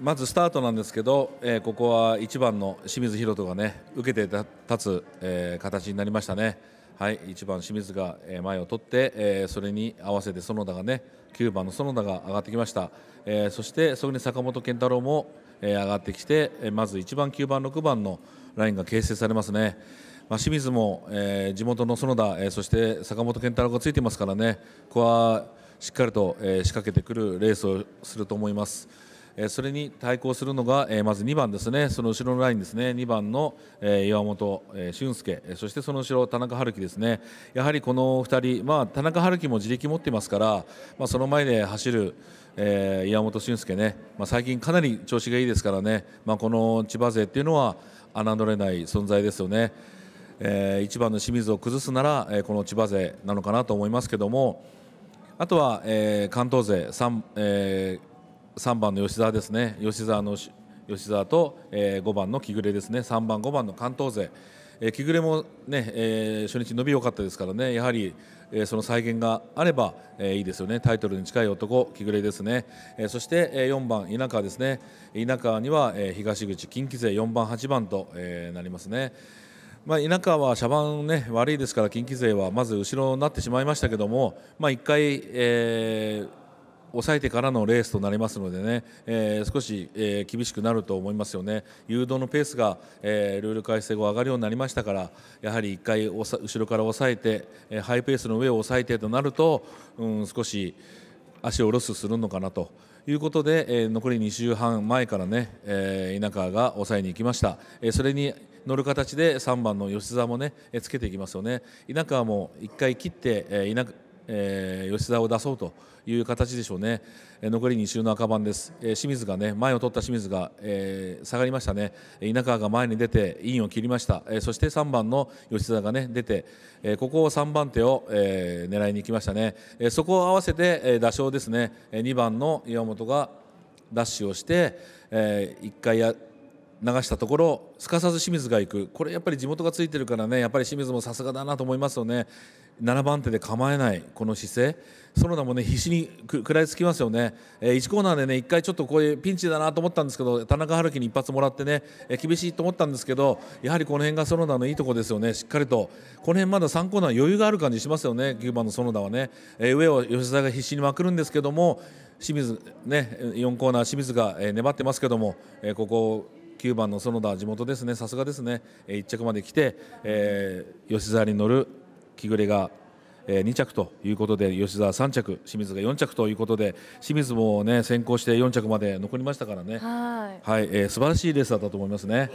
まずスタートなんですけど、えー、ここは1番の清水宏斗がね受けて立つ、えー、形になりましたね。はい、1番清水が前を取って、えー、それに合わせて園田がね9番の園田が上がってきました、えー、そしてそこに坂本健太郎も、えー、上がってきて、えまず1番9番6番のラインが形成されますね、まあ、清水も、え地元の園田、えそして坂本健太郎がついてますからねここはしっかりと、え仕掛けてくるレースをすると思います。それに対抗するのが、まず2番ですね、その後ろのラインですね、2番の、岩本、俊介、そしてその後ろ、田中春樹ですね、やはりこの2人、まあ、田中春樹も自力持ってますから、まあ、その前で走る。岩本俊輔ね、まあ、最近かなり調子がいいですからね、まあ、この千葉勢っていうのは侮れない存在ですよね、1番の清水を崩すなら、この千葉勢なのかなと思いますけどもあとは、関東勢 3,、えー3番の吉澤ですね吉沢の吉沢と、えー、5番の木暮ですね3番5番の関東勢、えー、木暮もね、えー、初日伸び良かったですからねやはり、えー、その再現があれば、えー、いいですよねタイトルに近い男木暮ですね、えー、そして、えー、4番稲川ですね稲川には、えー、東口近畿勢4番8番と、えー、なりますね。まあ、田舎は車番、ね、悪いですから近畿勢はまず後ろになってしまいましたけども、まあ、1回、えー、抑えてからのレースとなりますのでね、えー、少し、えー、厳しくなると思いますよね誘導のペースが、えー、ルール改正後上がるようになりましたからやはり1回後ろから抑えて、えハイペースの上を抑えてとなると、うん、少し足をロスするのかなと。いうことで、え残り2週半前からね、え稲川が抑えに行きました、えそれに乗る形で3番の吉澤もね、えつけていきますよね稲川も1回切って、ええー、吉田を出そうという形でしょうね、えー、残り2周の赤番です、えー、清水がね前を取った清水が、え下がりましたね稲川が前に出てインを切りました、えそして3番の吉田がね出て、えここを3番手を、え狙いに行きましたね、えそこを合わせて、え打賞ですね、え2番の岩本がダッシュをして、え1回や流したところすかさず清水が行くこれやっぱり地元がついてるからねやっぱり清水もさすがだなと思いますよね7番手で構えないこの姿勢園田もね必死に食らいつきますよね、えー、1コーナーでね1回ちょっとこういうピンチだなと思ったんですけど田中春樹に一発もらってね、えー、厳しいと思ったんですけどやはりこの辺が園田のいいところですよねしっかりとこの辺まだ3コーナー余裕がある感じしますよね9番の園田はね、えー、上を吉田が必死にまくるんですけども清水ね4コーナー清水が粘ってますけども、えー、ここ9番の園田地元ですねさすがですね1着まで来て、えー、吉沢に乗る木暮が2着ということで吉澤3着清水が4着ということで清水もね先行して4着まで残りましたからねはい、はいえー、素晴らしいレースだったと思いますね。